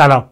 سلام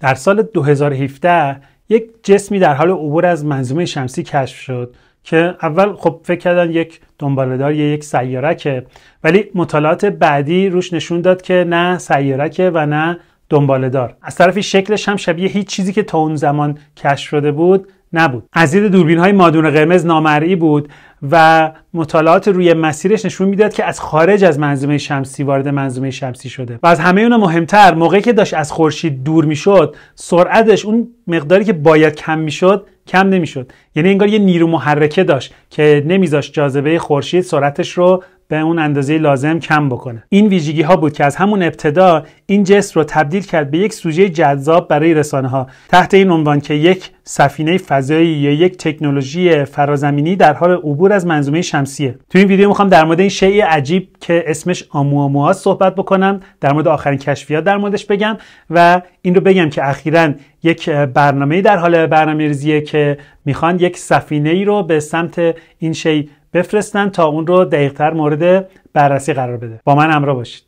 در سال 2017 یک جسمی در حال عبور از منظومه شمسی کشف شد که اول خب فکر کردن یک دنبالدار یا یک سیارکه ولی مطالعات بعدی روش نشون داد که نه سیارکه و نه دنبالدار. از طرفی شکلش هم شبیه هیچ چیزی که تا اون زمان کشف شده بود نبود از دوربین های مادون قرمز نامرئی بود و مطالعات روی مسیرش نشون میداد که از خارج از منظومه شمسی وارد منظومه شمسی شده و از همه اون مهمتر موقعی که داشت از خورشید دور میشد سرعتش اون مقداری که باید کم میشد کم نمیشد یعنی انگار یه نیرو محرکه داشت که نمیذاشت جاذبه خورشید سرعتش رو به اون اندازه لازم کم بکنه این ویژگی ها بود که از همون ابتدا این جسم رو تبدیل کرد به یک سوژه جذاب برای رسانه ها تحت این عنوان که یک سفینه فضایی یا یک تکنولوژی فرازمینی در حال عبور از منظومه شمسیه تو این ویدیو میخوام در مورد این شیء عجیب که اسمش آموآموها صحبت بکنم در مورد آخرین کشفیات در موردش بگم و این رو بگم که اخیرا یک برنامه در حال برنامه که میخوان یک سفینه ای رو به سمت این شی بفرستن تا اون رو دقیقتر مورد بررسی قرار بده با من همراه باشید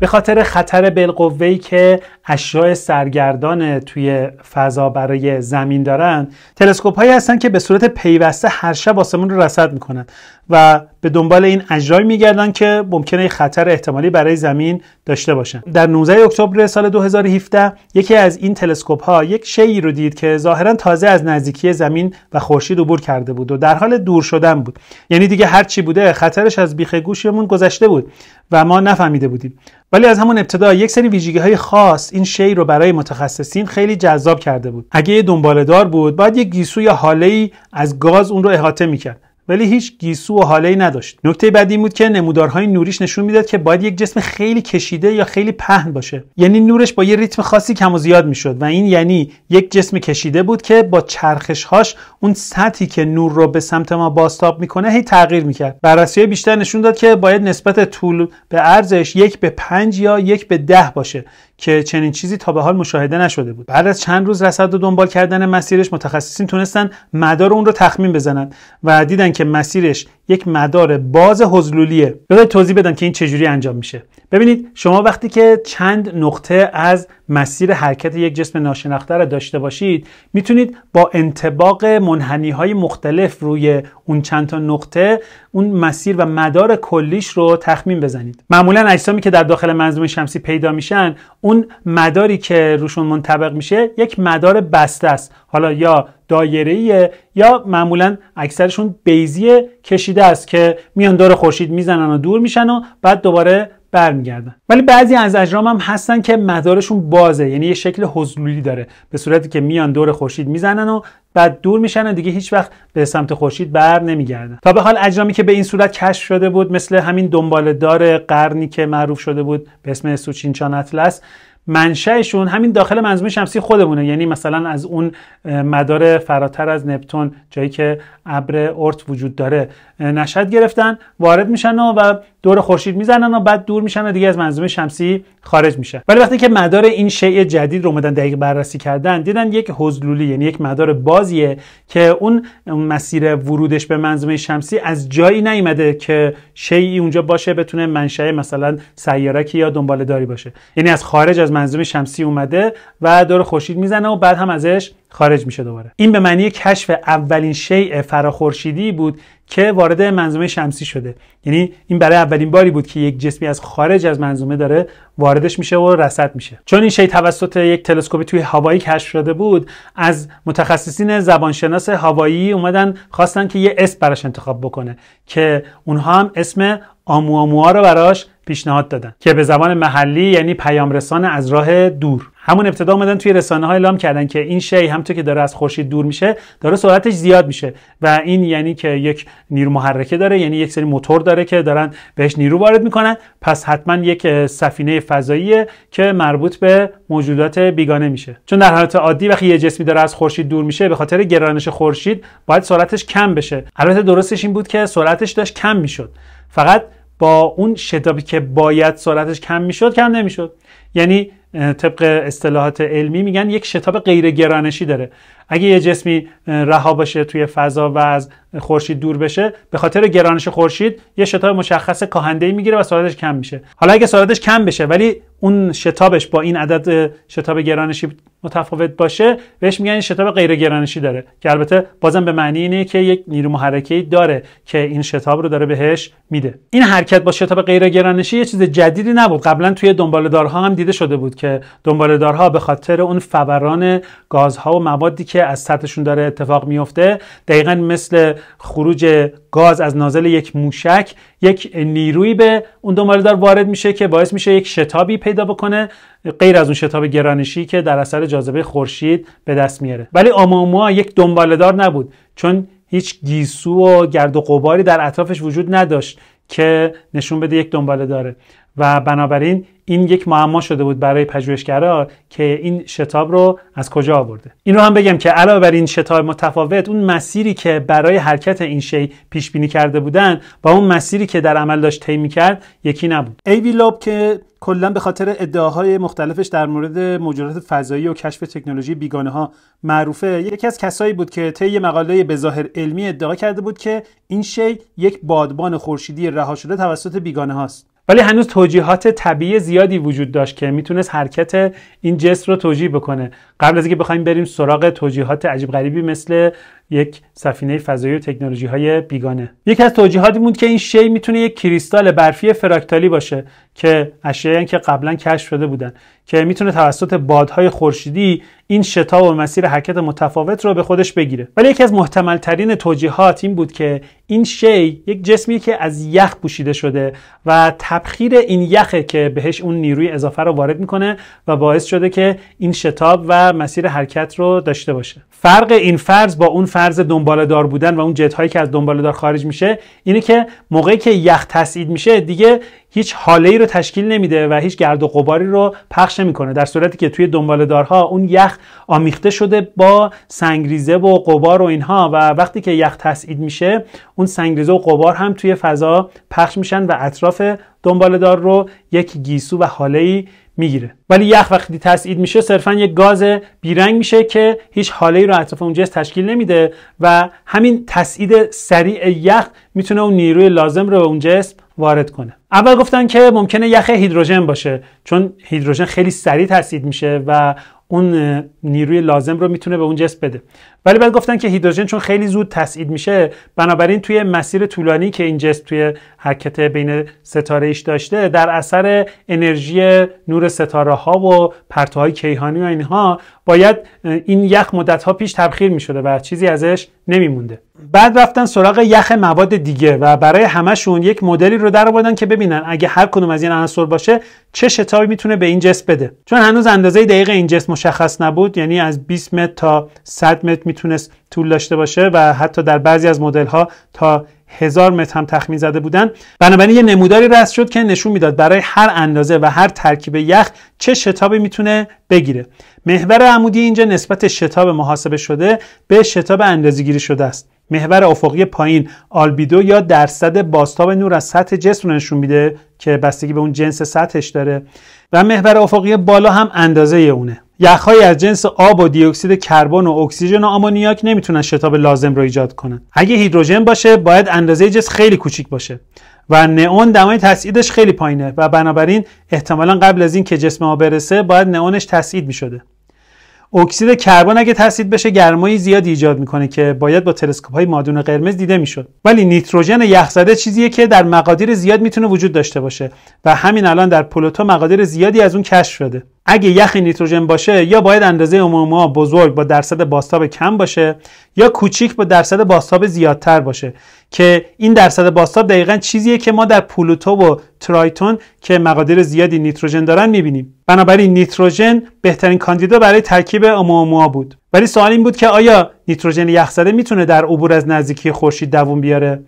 به خاطر خطر بالقوه‌ای که اشیاء سرگردان توی فضا برای زمین دارن تلسکوپ هایی هستن که به صورت پیوسته هر شب آسمون رو رصد میکنن و به دنبال این اجرای میگردن که ممکنه خطر احتمالی برای زمین داشته باشن در 19 اکتبر سال 2017 یکی از این تلسکوپ ها یک شیی رو دید که ظاهرا تازه از نزدیکی زمین و خورشید عبور کرده بود و در حال دور شدن بود یعنی دیگه هر چی بوده خطرش از بیخ گوشمون گذشته بود و ما نفهمیده بودیم ولی از همون ابتدا یک سری ویژگی های خاص این شی رو برای متخصصین خیلی جذاب کرده بود اگه یه دنبالدار بود باید یک گیسو یا حاله ای از گاز اون رو احاطه میکرد ولی هیچ گیسو و حاله ای نداشت نکته بعدی این بود که نمودارهای نوریش نشون میداد که باید یک جسم خیلی کشیده یا خیلی پهن باشه یعنی نورش با یه ریتم خاصی کم و زیاد میشد و این یعنی یک جسم کشیده بود که با چرخش اون سطحی که نور رو به سمت ما باستاب میکنه هی تغییر میکرد بررسی بیشتر نشون داد که باید نسبت طول به ارزش یک به پنج یا یک به ده باشه که چنین چیزی تا به حال مشاهده نشده بود بعد از چند روز رصد و دنبال کردن مسیرش متخصصین تونستن مدار اون رو تخمین بزنن و دیدن که مسیرش یک مدار باز حزلولیه بذارید توضیح بدم که این چجوری انجام میشه ببینید شما وقتی که چند نقطه از مسیر حرکت یک جسم ناشناخته را داشته باشید میتونید با انتباق منحنی های مختلف روی اون چند تا نقطه اون مسیر و مدار کلیش رو تخمین بزنید معمولا اجسامی که در داخل منظومه شمسی پیدا میشن اون مداری که روشون منطبق میشه یک مدار بسته است حالا یا دایره یا معمولا اکثرشون بیزی کشیده است که میان دور خورشید میزنن و دور میشن و بعد دوباره برمیگردن ولی بعضی از اجرام هم هستن که مدارشون بازه یعنی یه شکل حضلولی داره به صورتی که میان دور خورشید میزنن و بعد دور میشن و دیگه هیچ وقت به سمت خورشید بر نمیگردن تا به حال اجرامی که به این صورت کشف شده بود مثل همین دار قرنی که معروف شده بود به اسم سوچینچان اطلس منشأشون همین داخل منظومه شمسی خودمونه یعنی مثلا از اون مدار فراتر از نپتون جایی که ابر اورت وجود داره نشد گرفتن وارد میشن و دور خورشید میزنن و بعد دور میشن و دیگه از منظومه شمسی خارج میشه ولی وقتی که مدار این شیء جدید رو مدن دقیق بررسی کردن دیدن یک حزلولی یعنی یک مدار بازیه که اون مسیر ورودش به منظومه شمسی از جایی نیومده که شیعی اونجا باشه بتونه منشأ مثلا سیارکی یا دنباله داری باشه یعنی از خارج از منظومه شمسی اومده و دور خورشید میزنه و بعد هم ازش خارج میشه دوباره این به معنی کشف اولین شیء فراخورشیدی بود که وارد منظومه شمسی شده یعنی این برای اولین باری بود که یک جسمی از خارج از منظومه داره واردش میشه و رصد میشه چون این شی توسط یک تلسکوپی توی هوایی کشف شده بود از متخصصین زبانشناس هوایی اومدن خواستن که یه اسم براش انتخاب بکنه که اونها هم اسم آموآموا رو براش پیشنهاد دادن که به زبان محلی یعنی پیامرسان از راه دور همون ابتدا اومدن توی رسانه ها اعلام کردن که این شی همونطور که داره از خورشید دور میشه داره سرعتش زیاد میشه و این یعنی که یک نیرو محرکه داره یعنی یک سری موتور داره که دارن بهش نیرو وارد میکنن پس حتما یک سفینه فضاییه که مربوط به موجودات بیگانه میشه چون در حالت عادی وقتی یه جسمی داره از خورشید دور میشه به خاطر گرانش خورشید باید سرعتش کم بشه البته درستش این بود که سرعتش داشت کم میشد فقط با اون شتابی که باید سرعتش کم میشد کم نمیشد یعنی طبق اصطلاحات علمی میگن یک شتاب غیر گرانشی داره اگه یه جسمی رها باشه توی فضا و از خورشید دور بشه به خاطر گرانش خورشید یه شتاب مشخص کاهنده میگیره و سرعتش کم میشه حالا اگه سرعتش کم بشه ولی اون شتابش با این عدد شتاب گرانشی متفاوت باشه بهش میگن این شتاب غیر گرانشی داره که البته بازم به معنی اینه که یک نیرو محرکه داره که این شتاب رو داره بهش میده این حرکت با شتاب غیر گرانشی یه چیز جدیدی نبود قبلا توی دارها هم دیده شده بود که دارها به خاطر اون فوران گازها و موادی که از سطحشون داره اتفاق میفته دقیقا مثل خروج گاز از نازل یک موشک یک نیرویی به اون دار وارد میشه که باعث میشه یک شتابی پیدا بکنه غیر از اون شتاب گرانشی که در اثر جاذبه خورشید به دست میاره ولی آماما یک دار نبود چون هیچ گیسو و گرد و قباری در اطرافش وجود نداشت که نشون بده یک دنباله داره و بنابراین این یک معما شده بود برای پژوهشگرا که این شتاب رو از کجا آورده این رو هم بگم که علاوه بر این شتاب متفاوت اون مسیری که برای حرکت این شی پیش بینی کرده بودن با اون مسیری که در عمل داشت طی کرد یکی نبود ای وی لوب که کلا به خاطر ادعاهای مختلفش در مورد مجرات فضایی و کشف تکنولوژی بیگانه ها معروفه یکی از کسایی بود که طی مقاله بظاهر علمی ادعا کرده بود که این شی یک بادبان خورشیدی رها شده توسط بیگانه هاست ولی هنوز توجیهات طبیعی زیادی وجود داشت که میتونست حرکت این جسم رو توجیه بکنه قبل از اینکه بخوایم بریم سراغ توجیهات عجیب غریبی مثل یک سفینه فضایی و تکنولوژی های بیگانه یکی از توجیهاتی بود که این شی میتونه یک کریستال برفی فراکتالی باشه که اشیایی که قبلا کشف شده بودن که میتونه توسط بادهای خورشیدی این شتاب و مسیر حرکت متفاوت رو به خودش بگیره ولی یکی از محتمل ترین توجیهات این بود که این شی یک جسمی که از یخ پوشیده شده و تبخیر این یخه که بهش اون نیروی اضافه رو وارد میکنه و باعث شده که این شتاب و مسیر حرکت رو داشته باشه فرق این فرض با اون فرض دنباله دار بودن و اون جت هایی که از دنباله دار خارج میشه اینه که موقعی که یخ تسعید میشه دیگه هیچ حاله ای رو تشکیل نمیده و هیچ گرد و غباری رو پخش نمیکنه در صورتی که توی دنبال دارها اون یخ آمیخته شده با سنگریزه و قبار و اینها و وقتی که یخ تسعید میشه اون سنگریزه و قبار هم توی فضا پخش میشن و اطراف دنبال دار رو یک گیسو و حاله ای میگیره ولی یخ وقتی تسعید میشه صرفا یک گاز بیرنگ میشه که هیچ حاله ای رو اطراف اون جس تشکیل نمیده و همین تسعید سریع یخ میتونه اون نیروی لازم رو به اون جسم وارد کنه اول گفتن که ممکنه یخ هیدروژن باشه چون هیدروژن خیلی سریع تسید میشه و اون نیروی لازم رو میتونه به اون جسم بده ولی بعد گفتن که هیدروژن چون خیلی زود تسعید میشه بنابراین توی مسیر طولانی که این جسم توی حرکت بین ستاره ایش داشته در اثر انرژی نور ستاره ها و پرتوهای کیهانی و اینها باید این یخ مدت ها پیش تبخیر میشده و چیزی ازش نمیمونده بعد رفتن سراغ یخ مواد دیگه و برای همشون یک مدلی رو در آوردن که ببینن اگه هر کدوم از این عناصر باشه چه شتابی میتونه به این جسم بده چون هنوز اندازه دقیق این جسم مشخص نبود یعنی از 20 متر تا 100 متر میتونست طول داشته باشه و حتی در بعضی از مدل ها تا هزار متر هم تخمین زده بودن بنابراین یه نموداری رست شد که نشون میداد برای هر اندازه و هر ترکیب یخ چه شتابی میتونه بگیره محور عمودی اینجا نسبت شتاب محاسبه شده به شتاب گیری شده است محور افقی پایین آلبیدو یا درصد باستاب نور از سطح جسم رو نشون میده که بستگی به اون جنس سطحش داره و محور افقی بالا هم اندازه اونه یخهایی از جنس آب و دیوکسید کربن و اکسیژن و آمونیاک نمیتونن شتاب لازم رو ایجاد کنن اگه هیدروژن باشه باید اندازه جس خیلی کوچیک باشه و نئون دمای تسعیدش خیلی پایینه و بنابراین احتمالا قبل از این که جسم ما برسه باید نئونش تسعید میشده اکسید کربن اگه تصدید بشه گرمایی زیادی ایجاد میکنه که باید با تلسکوپ های مادون قرمز دیده میشد ولی نیتروژن یخزده چیزیه که در مقادیر زیاد میتونه وجود داشته باشه و همین الان در پلوتو مقادیر زیادی از اون کشف شده اگه یخ نیتروژن باشه یا باید اندازه اموموا بزرگ با درصد باستاب کم باشه یا کوچیک با درصد باستاب زیادتر باشه که این درصد باستاب دقیقا چیزیه که ما در پولوتو و ترایتون که مقادیر زیادی نیتروژن دارن میبینیم بنابراین نیتروژن بهترین کاندیدا برای ترکیب اموموا بود ولی سوال این بود که آیا نیتروژن یخ زده میتونه در عبور از نزدیکی خورشید دووم بیاره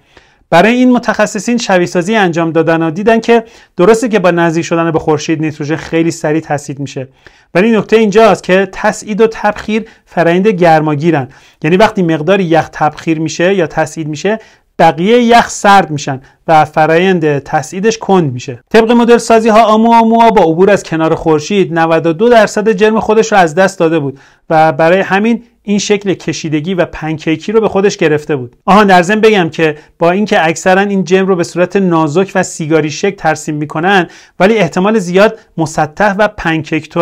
برای این متخصصین شبیه‌سازی انجام دادن و دیدن که درسته که با نزدیک شدن به خورشید نیتروژن خیلی سریع تسعید میشه ولی نکته اینجاست که تسعید و تبخیر فرآیند گرماگیرن یعنی وقتی مقدار یخ تبخیر میشه یا تسعید میشه بقیه یخ سرد میشن و فرایند تسعیدش کند میشه طبق مدل سازی ها آمو آمو با عبور از کنار خورشید 92 درصد جرم خودش رو از دست داده بود و برای همین این شکل کشیدگی و پنکیکی رو به خودش گرفته بود آها در بگم که با اینکه اکثرا این جم رو به صورت نازک و سیگاری شکل ترسیم میکنن ولی احتمال زیاد مسطح و پنکیک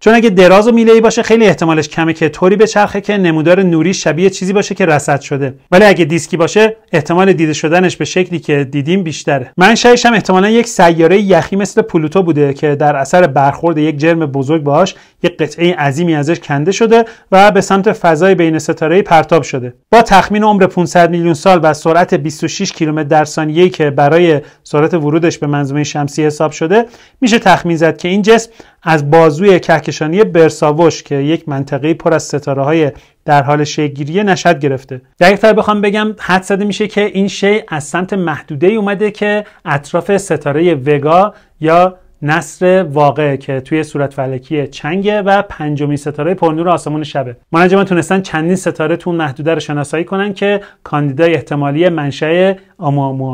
چون اگه دراز و میله باشه خیلی احتمالش کمه که طوری به چرخه که نمودار نوری شبیه چیزی باشه که رصد شده ولی اگه دیسکی باشه احتمال دیده شدنش به شکلی که دیدیم بیشتره من هم احتمالا یک سیاره یخی مثل پلوتو بوده که در اثر برخورد یک جرم بزرگ باهاش یک قطعه عظیمی ازش کنده شده و به سمت فضای بین ستاره پرتاب شده با تخمین عمر 500 میلیون سال و سرعت 26 کیلومتر در ثانیه که برای سرعت ورودش به منظومه شمسی حساب شده میشه تخمین زد که این جسم از بازوی کهکشانی برساوش که یک منطقه پر از ستاره های در حال شیگیری نشد گرفته دقیقتر بخوام بگم حد زده میشه که این شی از سمت محدوده اومده که اطراف ستاره وگا یا نصر واقع که توی صورت فلکی چنگه و پنجمین ستاره پرنور آسمون شبه منجمان تونستن چندین ستاره تو محدوده رو شناسایی کنن که کاندیدای احتمالی منشأ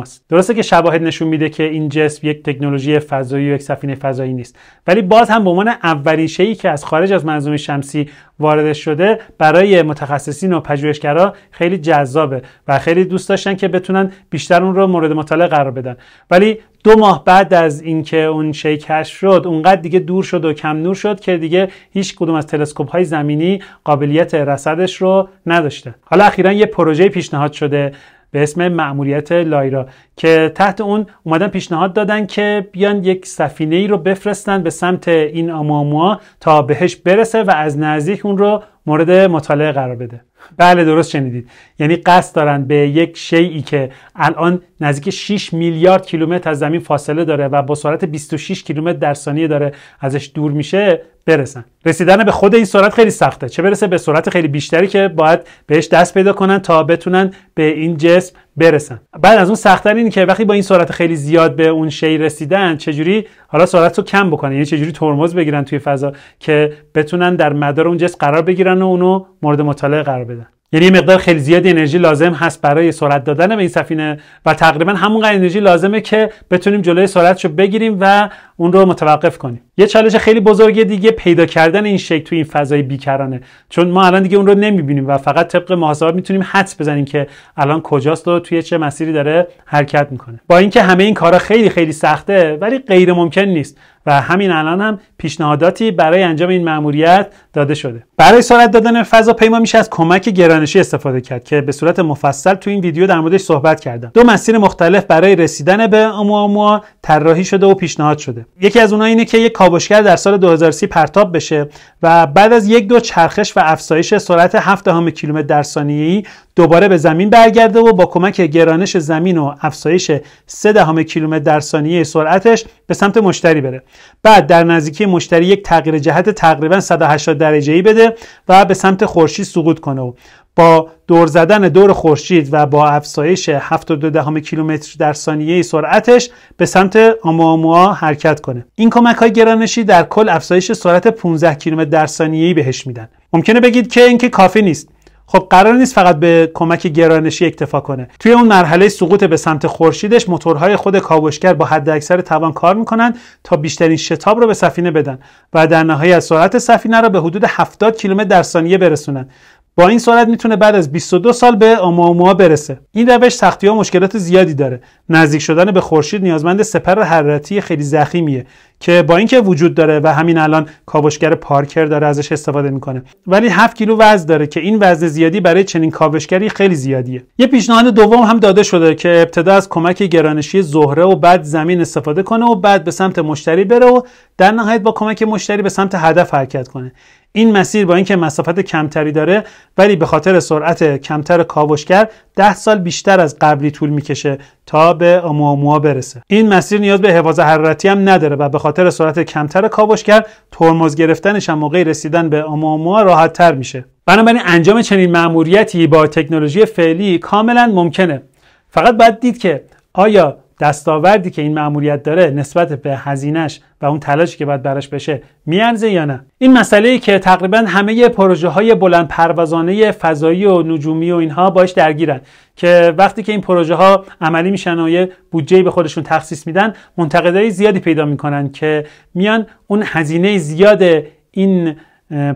است درسته که شواهد نشون میده که این جسم یک تکنولوژی فضایی و یک سفینه فضایی نیست ولی باز هم به عنوان اولین شیی که از خارج از منظومه شمسی وارد شده برای متخصصین و پژوهشگرا خیلی جذابه و خیلی دوست داشتن که بتونن بیشتر اون رو مورد مطالعه قرار بدن ولی دو ماه بعد از اینکه اون شی کشف شد اونقدر دیگه دور شد و کم نور شد که دیگه هیچ کدوم از تلسکوپ های زمینی قابلیت رصدش رو نداشته حالا اخیرا یه پروژه پیشنهاد شده به اسم مأموریت لایرا که تحت اون اومدن پیشنهاد دادن که بیان یک سفینه ای رو بفرستن به سمت این آماموا تا بهش برسه و از نزدیک اون رو مورد مطالعه قرار بده بله درست شنیدید یعنی قصد دارن به یک شیعی که الان نزدیک 6 میلیارد کیلومتر از زمین فاصله داره و با سرعت 26 کیلومتر در ثانیه داره ازش دور میشه برسن رسیدن به خود این سرعت خیلی سخته چه برسه به سرعت خیلی بیشتری که باید بهش دست پیدا کنن تا بتونن به این جسم برسن بعد از اون سختتر این که وقتی با این سرعت خیلی زیاد به اون شی رسیدن چجوری حالا سرعت رو کم بکنن یعنی چجوری ترمز بگیرن توی فضا که بتونن در مدار اون جسم قرار بگیرن و اونو مورد مطالعه قرار بدن یعنی یه مقدار خیلی زیاد انرژی لازم هست برای سرعت دادن به این سفینه و تقریبا همونقدر انرژی لازمه که بتونیم جلوی سرعتش رو بگیریم و اون رو متوقف کنیم یه چالش خیلی بزرگ دیگه پیدا کردن این شکل تو این فضای بیکرانه چون ما الان دیگه اون رو نمیبینیم و فقط طبق محاسبات میتونیم حدس بزنیم که الان کجاست و توی چه مسیری داره حرکت میکنه با اینکه همه این کارا خیلی خیلی سخته ولی غیر ممکن نیست و همین الان هم پیشنهاداتی برای انجام این مأموریت داده شده برای سرعت دادن فضاپیما میشه از کمک گرانشی استفاده کرد که به صورت مفصل تو این ویدیو در موردش صحبت کردم دو مسیر مختلف برای رسیدن به امواموا طراحی شده و پیشنهاد شده یکی از اونها اینه که یک کاوشگر در سال 2030 پرتاب بشه و بعد از یک دو چرخش و افزایش سرعت 7 دهم کیلومتر در ای دوباره به زمین برگرده و با کمک گرانش زمین و افزایش 3 دهم کیلومتر در ثانیه سرعتش به سمت مشتری بره بعد در نزدیکی مشتری یک تغییر جهت تقریبا 180 درجه ای بده و به سمت خورشید سقوط کنه و با دور زدن دور خورشید و با افزایش 72 دهم کیلومتر در ثانیه سرعتش به سمت آموآموا حرکت کنه این کمک های گرانشی در کل افزایش سرعت 15 کیلومتر در ثانیه بهش میدن ممکنه بگید که اینکه کافی نیست خب قرار نیست فقط به کمک گرانشی اکتفا کنه توی اون مرحله سقوط به سمت خورشیدش موتورهای خود کاوشگر با حد اکثر توان کار میکنن تا بیشترین شتاب رو به سفینه بدن و در نهایت سرعت سفینه را به حدود 70 کیلومتر در ثانیه برسونن با این سرعت میتونه بعد از 22 سال به آماموا برسه این روش سختی و مشکلات زیادی داره نزدیک شدن به خورشید نیازمند سپر حرارتی خیلی زخیمیه که با اینکه وجود داره و همین الان کاوشگر پارکر داره ازش استفاده میکنه ولی 7 کیلو وزن داره که این وزن زیادی برای چنین کاوشگری خیلی زیادیه یه پیشنهاد دوم هم داده شده که ابتدا از کمک گرانشی زهره و بعد زمین استفاده کنه و بعد به سمت مشتری بره و در نهایت با کمک مشتری به سمت هدف حرکت کنه این مسیر با اینکه مسافت کمتری داره ولی به خاطر سرعت کمتر کاوشگر ده سال بیشتر از قبلی طول میکشه تا به آموآموآ برسه این مسیر نیاز به حفاظ حرارتی هم نداره و به خاطر سرعت کمتر کاوشگر ترمز گرفتنش هم موقع رسیدن به امواموا راحت تر میشه بنابراین انجام چنین مأموریتی با تکنولوژی فعلی کاملا ممکنه فقط باید دید که آیا دستاوردی که این معمولیت داره نسبت به هزینش و اون تلاشی که باید براش بشه میارزه یا نه این مسئله ای که تقریبا همه پروژه های بلند پروازانه فضایی و نجومی و اینها باش درگیرن که وقتی که این پروژه ها عملی میشن و یه بودجه به خودشون تخصیص میدن منتقدای زیادی پیدا میکنن که میان اون هزینه زیاد این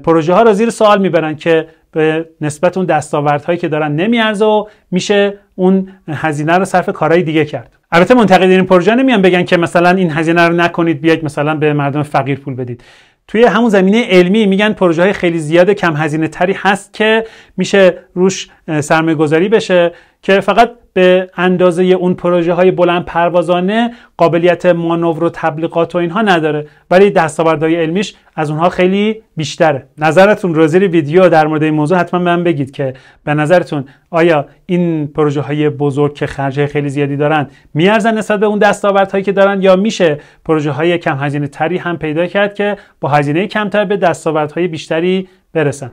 پروژه ها را زیر سوال میبرن که به نسبت اون دستاوردهایی که دارن نمیارزه و میشه اون هزینه رو صرف کارهای دیگه کرد البته منتقدین این پروژه نمیان بگن که مثلا این هزینه رو نکنید بیاید مثلا به مردم فقیر پول بدید توی همون زمینه علمی میگن پروژه های خیلی زیاد کم هزینه تری هست که میشه روش سرمایه گذاری بشه که فقط به اندازه اون پروژه های بلند پروازانه قابلیت مانور و تبلیغات و اینها نداره ولی دستاوردهای علمیش از اونها خیلی بیشتره نظرتون رو ویدیو در مورد این موضوع حتما به من بگید که به نظرتون آیا این پروژه های بزرگ که خرجه خیلی زیادی دارن میارزن نسبت به اون دستاوردهایی که دارن یا میشه پروژه های کم هزینه تری هم پیدا کرد که با هزینه کمتر به دستاوردهای بیشتری برسن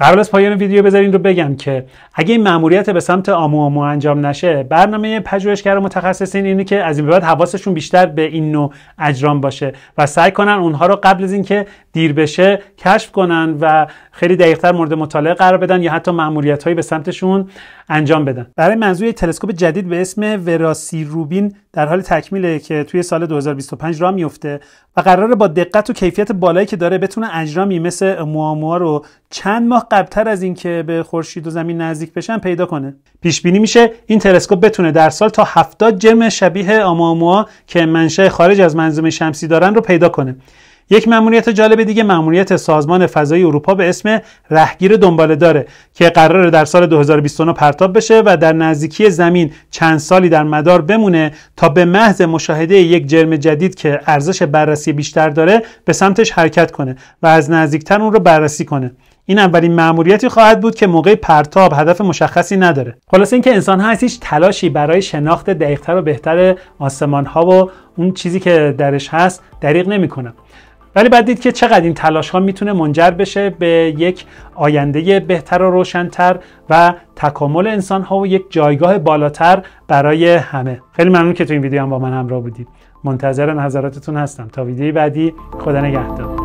قبل از پایان ویدیو بذارین رو بگم که اگه این مأموریت به سمت آمو آمو انجام نشه برنامه پژوهشگر متخصصین اینه که از این به بعد حواسشون بیشتر به این نوع اجرام باشه و سعی کنن اونها رو قبل از اینکه دیر بشه کشف کنن و خیلی دقیقتر مورد مطالعه قرار بدن یا حتی هایی به سمتشون انجام بدن برای منظور تلسکوپ جدید به اسم وراسی روبین در حال تکمیله که توی سال 2025 را میفته و قراره با دقت و کیفیت بالایی که داره بتونه اجرامی مثل معما رو چند ماه قبلتر از اینکه به خورشید و زمین نزدیک بشن پیدا کنه پیش بینی میشه این تلسکوپ بتونه در سال تا 70 جرم شبیه آماموا که منشأ خارج از منظومه شمسی دارن رو پیدا کنه یک مأموریت جالب دیگه مأموریت سازمان فضای اروپا به اسم رهگیر دنباله داره که قرار در سال 2029 پرتاب بشه و در نزدیکی زمین چند سالی در مدار بمونه تا به محض مشاهده یک جرم جدید که ارزش بررسی بیشتر داره به سمتش حرکت کنه و از نزدیکتر اون رو بررسی کنه این اولین مأموریتی خواهد بود که موقع پرتاب هدف مشخصی نداره خلاصه اینکه انسان ها هیچ تلاشی برای شناخت دقیقتر و بهتر آسمان ها و اون چیزی که درش هست دریغ نمیکنه. ولی بعد دید که چقدر این تلاش ها میتونه منجر بشه به یک آینده بهتر و روشنتر و تکامل انسان ها و یک جایگاه بالاتر برای همه خیلی ممنون که تو این ویدیو هم با من همراه بودید منتظر نظراتتون هستم تا ویدیوی بعدی خدا نگهدار